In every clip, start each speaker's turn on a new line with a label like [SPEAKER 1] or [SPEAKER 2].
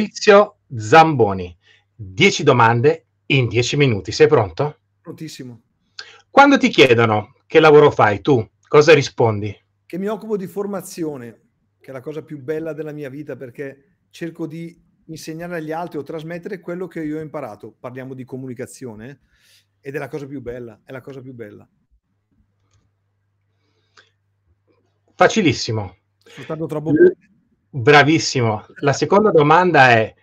[SPEAKER 1] Maurizio Zamboni, 10 domande in 10 minuti. Sei pronto? Prontissimo. Quando ti chiedono che lavoro fai tu, cosa rispondi?
[SPEAKER 2] Che mi occupo di formazione, che è la cosa più bella della mia vita perché cerco di insegnare agli altri o trasmettere quello che io ho imparato. Parliamo di comunicazione eh, ed è la cosa più bella, è la cosa più bella.
[SPEAKER 1] Facilissimo. Sono stato troppo bombone. Bravissimo. La seconda domanda è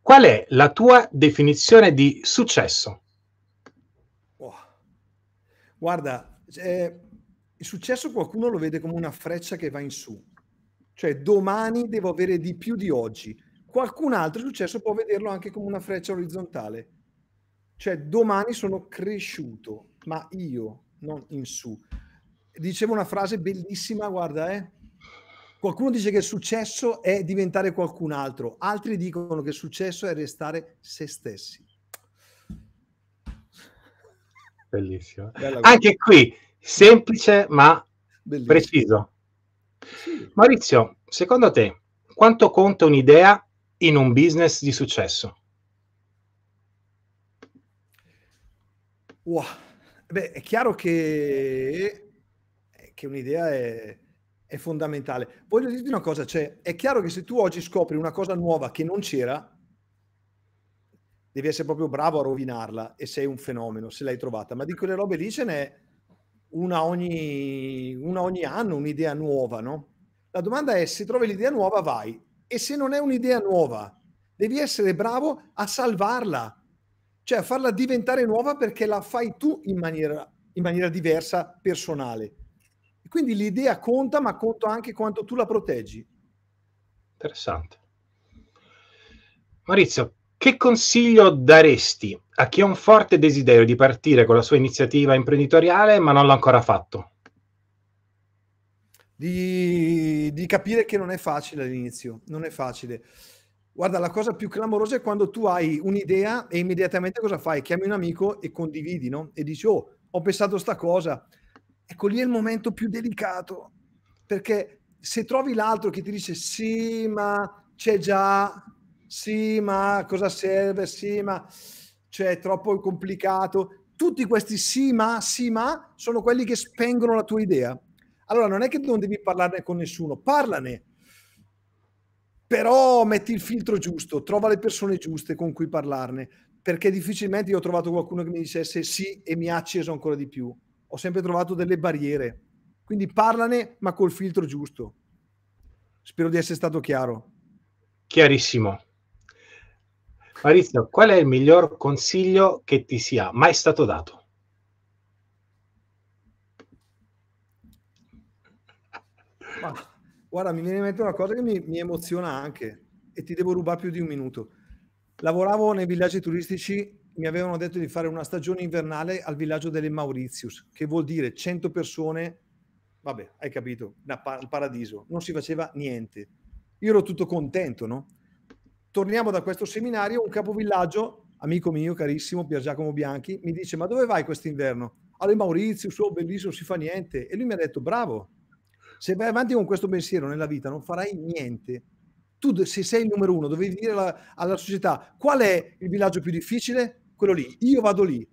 [SPEAKER 1] qual è la tua definizione di successo?
[SPEAKER 2] Oh. Guarda, eh, il successo qualcuno lo vede come una freccia che va in su, cioè domani devo avere di più di oggi. Qualcun altro il successo può vederlo anche come una freccia orizzontale, cioè domani sono cresciuto, ma io non in su. Dicevo una frase bellissima, guarda, eh, Qualcuno dice che il successo è diventare qualcun altro, altri dicono che il successo è restare se stessi.
[SPEAKER 1] Bellissimo. Anche qui, semplice ma Bellissimo. preciso. Sì. Maurizio, secondo te quanto conta un'idea in un business di successo?
[SPEAKER 2] Wow. Beh, è chiaro che, eh, che un'idea è, è fondamentale. Voglio dirti una cosa, cioè, è chiaro che se tu oggi scopri una cosa nuova che non c'era, devi essere proprio bravo a rovinarla e sei un fenomeno se l'hai trovata, ma di quelle robe lì ce n'è una ogni, una ogni anno, un'idea nuova, no? La domanda è se trovi l'idea nuova vai e se non è un'idea nuova devi essere bravo a salvarla, cioè a farla diventare nuova perché la fai tu in maniera, in maniera diversa, personale. Quindi l'idea conta, ma conta anche quanto tu la proteggi.
[SPEAKER 1] Interessante. Maurizio, che consiglio daresti a chi ha un forte desiderio di partire con la sua iniziativa imprenditoriale, ma non l'ha ancora fatto?
[SPEAKER 2] Di, di, capire che non è facile all'inizio, non è facile. Guarda, la cosa più clamorosa è quando tu hai un'idea e immediatamente cosa fai? Chiami un amico e condividi, no? E dici, oh, ho pensato sta cosa, ecco lì è il momento più delicato, perché se trovi l'altro che ti dice sì, ma c'è già, sì, ma cosa serve, sì, ma cioè è troppo complicato, tutti questi sì, ma, sì, ma sono quelli che spengono la tua idea. Allora non è che non devi parlarne con nessuno, parlane, però metti il filtro giusto, trova le persone giuste con cui parlarne, perché difficilmente io ho trovato qualcuno che mi dicesse sì e mi ha acceso ancora di più ho sempre trovato delle barriere. Quindi parlane, ma col filtro giusto. Spero di essere stato chiaro.
[SPEAKER 1] Chiarissimo. Maurizio, qual è il miglior consiglio che ti sia mai stato dato?
[SPEAKER 2] Ma, guarda, mi viene in mente una cosa che mi, mi emoziona anche e ti devo rubare più di un minuto. Lavoravo nei villaggi turistici mi avevano detto di fare una stagione invernale al villaggio delle Mauritius, che vuol dire 100 persone, vabbè, hai capito, il paradiso, non si faceva niente. Io ero tutto contento, no? Torniamo da questo seminario, un capovillaggio, amico mio, carissimo, Pier Giacomo Bianchi, mi dice, ma dove vai quest'inverno? Alle Mauritius, oh, bellissimo, si fa niente. E lui mi ha detto, bravo, se vai avanti con questo pensiero nella vita non farai niente tu se sei il numero uno dovevi dire alla, alla, società qual è il villaggio più difficile quello lì, io vado lì.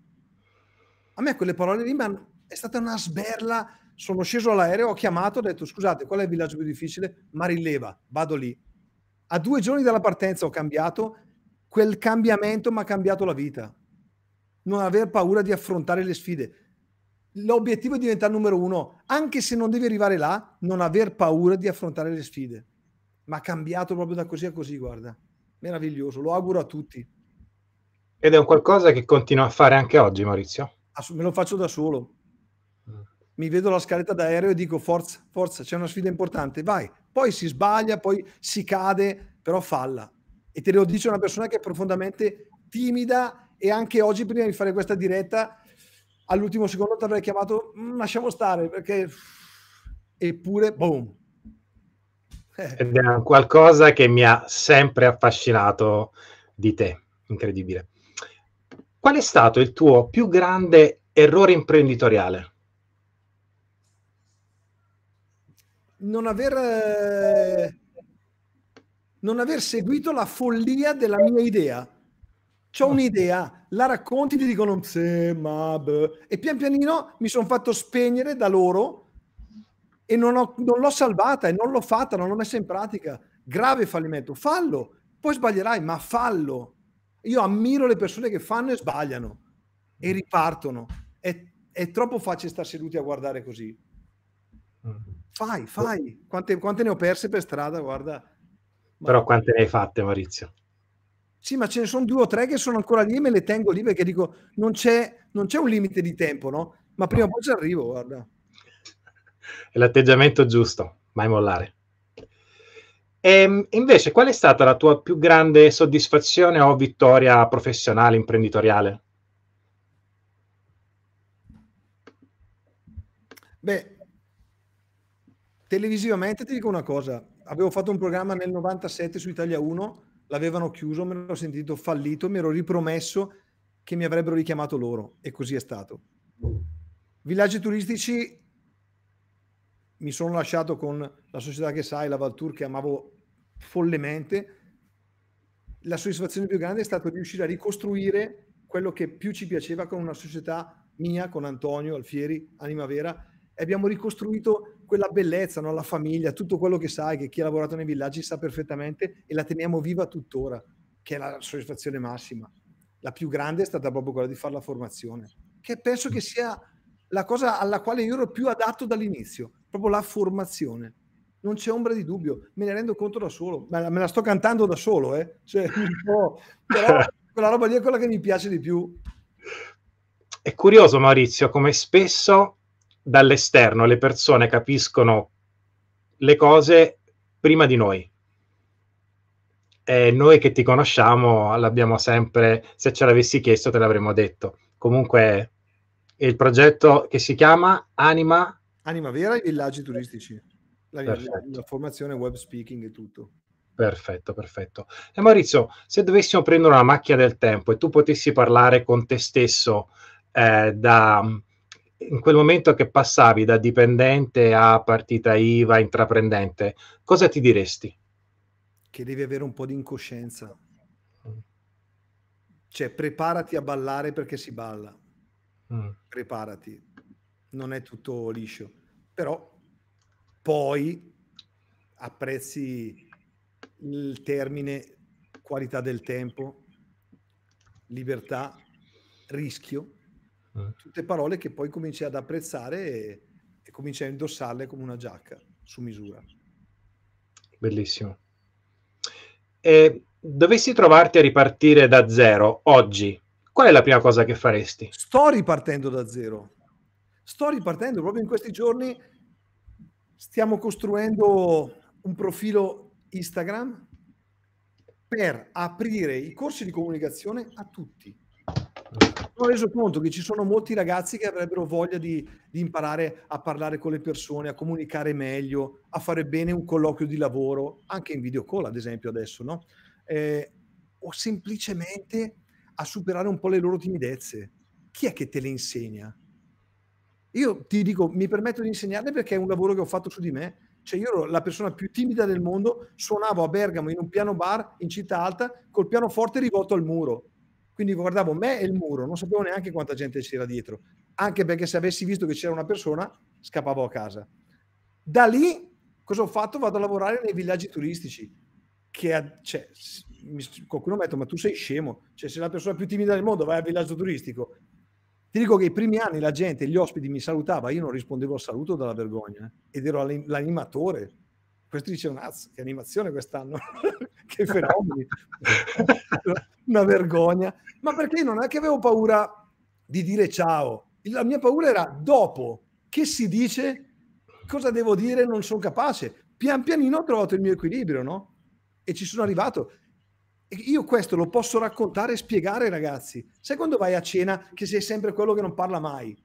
[SPEAKER 2] A me quelle parole lì hanno, è stata una sberla. Sono sceso all'aereo, ho chiamato, ho detto scusate, qual è il villaggio più difficile? Ma rileva, vado lì. A due giorni dalla partenza ho cambiato, quel cambiamento mi ha cambiato la vita. Non aver paura di affrontare le sfide. L'obiettivo è diventare numero uno, anche se non devi arrivare là, non aver paura di affrontare le sfide. Ma ha cambiato proprio da così a così, guarda. Meraviglioso, lo auguro a tutti.
[SPEAKER 1] Ed è un qualcosa che continua a fare anche oggi, Maurizio?
[SPEAKER 2] me lo faccio da solo. Mm. Mi vedo la scaletta d'aereo e dico forza, forza, c'è una sfida importante, vai. Poi si sbaglia, poi si cade, però falla. E te lo dice una persona che è profondamente timida e anche oggi prima di fare questa diretta all'ultimo secondo ti avrei chiamato mm, lasciamo stare perché eppure boom
[SPEAKER 1] ed è qualcosa che mi ha sempre affascinato di te incredibile. Qual è stato il tuo più grande errore imprenditoriale?
[SPEAKER 2] Non aver, eh, non aver seguito la follia della mia idea. C'ho ah. un'idea, la racconti, ti dicono se, ma, e pian pianino mi sono fatto spegnere da loro e non, ho, non l'ho salvata e non l'ho fatta, non l'ho messa in pratica. Grave fallimento. Fallo, poi sbaglierai, ma fallo io ammiro le persone che fanno e sbagliano e mm. ripartono. È, è troppo facile star seduti a guardare così. Mm. Fai, fai. Quante, quante ne ho perse per strada, guarda. Ma... Però
[SPEAKER 1] quante ne hai fatte, Maurizio?
[SPEAKER 2] Sì, ma ce ne sono due o tre che sono ancora lì e me le tengo lì perché dico, non c'è, non c'è un limite di tempo, no? Ma prima o poi ci arrivo, guarda.
[SPEAKER 1] È l'atteggiamento giusto, mai mollare. E ehm, invece, qual è stata la tua più grande soddisfazione o vittoria professionale, imprenditoriale?
[SPEAKER 2] Beh, televisivamente ti dico una cosa, avevo fatto un programma nel 97 su Italia 1, l'avevano chiuso, me l'ho sentito fallito, mi ero ripromesso che mi avrebbero richiamato loro e così è stato. Villaggi turistici mi sono lasciato con la società che sai, la Valtour che amavo follemente. La soddisfazione più grande è stata riuscire a ricostruire quello che più ci piaceva con una società mia, con Antonio Alfieri, Anima Vera, e abbiamo ricostruito quella bellezza, no? la famiglia, tutto quello che sai, che chi ha lavorato nei villaggi sa perfettamente e la teniamo viva tuttora, che è la soddisfazione massima. La più grande è stata proprio quella di fare la formazione, che penso che sia la cosa alla quale io ero più adatto dall'inizio proprio la formazione. Non c'è ombra di dubbio, me ne rendo conto da solo, me la sto cantando da solo, eh? cioè, però quella roba lì è quella che mi piace di più. È curioso
[SPEAKER 1] Maurizio come spesso dall'esterno le persone capiscono le cose prima di noi. E noi che ti conosciamo l'abbiamo sempre, se ce l'avessi chiesto te l'avremmo detto. Comunque il progetto che si chiama
[SPEAKER 2] Anima Anima vera i villaggi turistici, la, la, la formazione web speaking e tutto. Perfetto, perfetto.
[SPEAKER 1] E Maurizio, se dovessimo prendere una macchia del tempo e tu potessi parlare con te stesso eh, da in quel momento che passavi da dipendente a partita IVA intraprendente, cosa ti diresti?
[SPEAKER 2] Che devi avere un po' di incoscienza. Mm. Cioè, preparati a ballare perché si balla. Mm. Preparati non è tutto liscio, però poi apprezzi il termine qualità del tempo, libertà, rischio, eh. tutte parole che poi cominci ad apprezzare e, e cominci a indossarle come una giacca su
[SPEAKER 1] misura. Bellissimo. E dovessi trovarti a ripartire da zero oggi, qual è la prima cosa che faresti?
[SPEAKER 2] Sto ripartendo da zero Sto ripartendo proprio in questi giorni. Stiamo costruendo un profilo Instagram per aprire i corsi di comunicazione a tutti. Ho reso conto che ci sono molti ragazzi che avrebbero voglia di, di, imparare a parlare con le persone, a comunicare meglio, a fare bene un colloquio di lavoro, anche in video call, ad esempio, adesso, no? Eh, o semplicemente a superare un po' le loro timidezze. Chi è che te le insegna? Io ti dico, mi permetto di insegnarle perché è un lavoro che ho fatto su di me. Cioè, io ero la persona più timida del mondo, suonavo a Bergamo in un piano bar in città alta col pianoforte rivolto al muro. Quindi guardavo me e il muro, non sapevo neanche quanta gente c'era dietro, anche perché se avessi visto che c'era una persona, scappavo a casa. Da lì, cosa ho fatto? Vado a lavorare nei villaggi turistici, che cioè, qualcuno mi ha detto, ma tu sei scemo, cioè, sei la persona più timida del mondo, vai al villaggio turistico. Ti dico che i primi anni la gente, gli ospiti mi salutava, io non rispondevo al saluto dalla vergogna eh, ed ero l'animatore. Questo dice, azzo, che animazione quest'anno, che fenomeni, una vergogna. Ma perché non è che avevo paura di dire ciao, la mia paura era dopo che si dice cosa devo dire, non sono capace. Pian pianino ho trovato il mio equilibrio, no? E ci sono arrivato. Io questo lo posso raccontare e spiegare ragazzi. Sai quando vai a cena che sei sempre quello che non parla mai?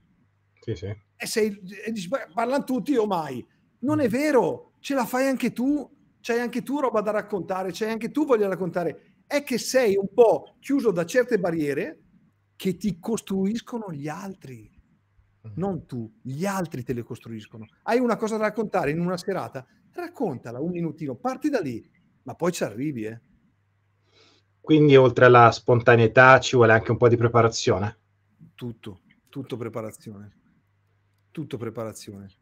[SPEAKER 2] Sì, sì. E, sei, e dici, parlano tutti o mai. Non è vero, ce la fai anche tu, c'hai anche tu roba da raccontare, c'hai anche tu voglia raccontare. È che sei un po' chiuso da certe barriere che ti costruiscono gli altri. Mm-hmm. Non tu, gli altri te le costruiscono. Hai una cosa da raccontare in una serata, raccontala un minutino, parti da lì, ma poi ci arrivi, eh.
[SPEAKER 1] Quindi oltre alla spontaneità ci vuole anche un po' di preparazione.
[SPEAKER 2] Tutto, tutto preparazione. Tutto preparazione.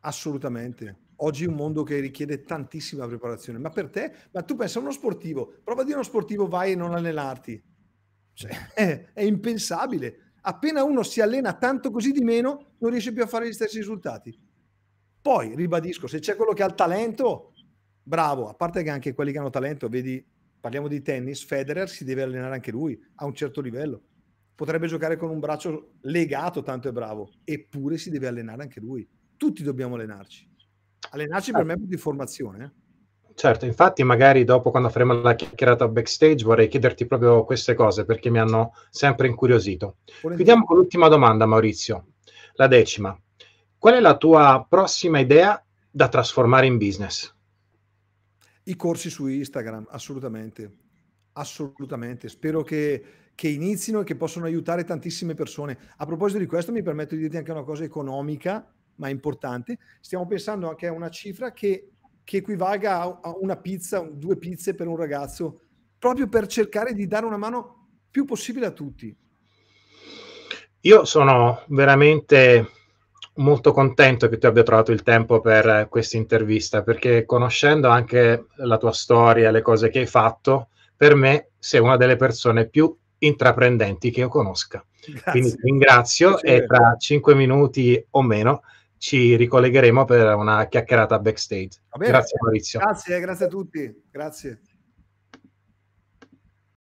[SPEAKER 2] Assolutamente. Oggi è un mondo che richiede tantissima preparazione, ma per te, ma tu pensa a uno sportivo, prova a dire uno sportivo vai e non allenarti. Cioè, è, è impensabile. Appena uno si allena tanto così di meno, non riesce più a fare gli stessi risultati. Poi, ribadisco, se c'è quello che ha il talento, bravo, a parte che anche quelli che hanno talento, vedi parliamo di tennis, Federer si deve allenare anche lui a un certo livello. Potrebbe giocare con un braccio legato, tanto è bravo, eppure si deve allenare anche lui. Tutti dobbiamo allenarci. Allenarci per ah. me è di formazione. Eh?
[SPEAKER 1] Certo, infatti magari dopo quando faremo la chiacchierata backstage vorrei chiederti proprio queste cose perché mi hanno sempre incuriosito. Volentieri. Chiudiamo con l'ultima domanda Maurizio, la decima. Qual è la tua prossima idea da trasformare in business?
[SPEAKER 2] i corsi su Instagram, assolutamente, assolutamente. Spero che, che inizino e che possano aiutare tantissime persone. A proposito di questo, mi permetto di dirti anche una cosa economica, ma importante. Stiamo pensando anche a una cifra che, che equivalga a, una pizza, due pizze per un ragazzo, proprio per cercare di dare una mano più possibile a tutti. Io
[SPEAKER 1] sono veramente molto contento che tu abbia trovato il tempo per questa intervista, perché conoscendo anche la tua storia, le cose che hai fatto, per me sei una delle persone più intraprendenti che io conosca. Grazie. Quindi ti ringrazio Piacere. e tra cinque minuti o meno ci ricollegheremo per una chiacchierata
[SPEAKER 2] backstage. Grazie Maurizio. Grazie, grazie a tutti. Grazie.